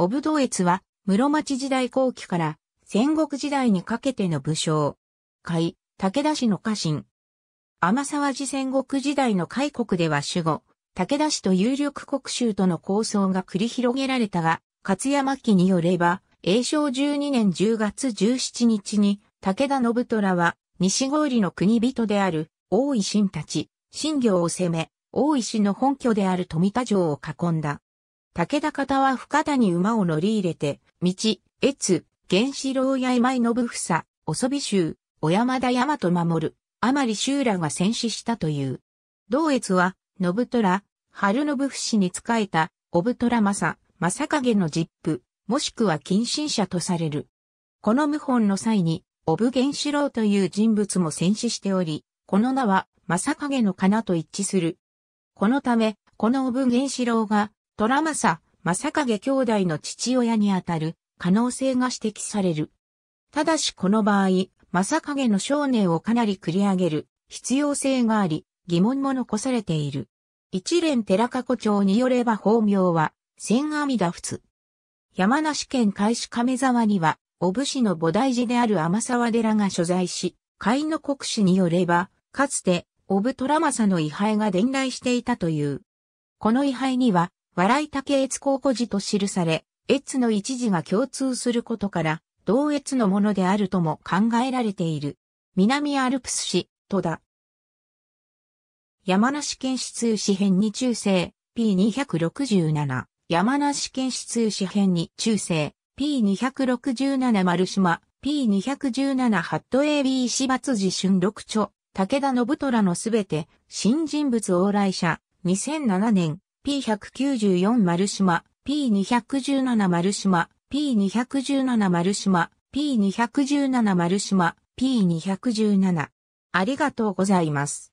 オブドエツは、室町時代後期から戦国時代にかけての武将。海、武田氏の家臣。天沢寺戦国時代の開国では守護、武田氏と有力国衆との構想が繰り広げられたが、勝山記によれば、永正12年10月17日に、武田信虎は、西郡の国人である、大石たち、新行を攻め、大石の本拠である富田城を囲んだ。武田方は深田に馬を乗り入れて、道、越、原子郎や今井信房、おそび衆、小山田山と守る、まり衆らが戦死したという。同越は、信虎、春信伏に仕えた、小太ら正、正影の実父、もしくは近親者とされる。この謀反の際に、小武源四郎という人物も戦死しており、この名は、正影のかなと一致する。このため、この小武源四郎が、虎政、正影兄弟の父親にあたる可能性が指摘される。ただしこの場合、正影の少年をかなり繰り上げる必要性があり、疑問も残されている。一連寺加古町によれば法名は、千阿弥陀仏。山梨県海市亀沢には、お武士の菩提寺である天沢寺が所在し、海の国史によれば、かつて、トラ虎政の位牌が伝来していたという。この位牌には、笑い竹越高古寺と記され、越の一字が共通することから、同越のものであるとも考えられている。南アルプス市、戸田。山梨県市通市編に中世、P267。山梨県市通市編に中世、P267 丸島、P217 ハット AB 石抜寺春六著、武田信虎のすべて、新人物往来者、2007年、P194 丸島、P217 丸島、P217 丸島、P217 丸島、P217。ありがとうございます。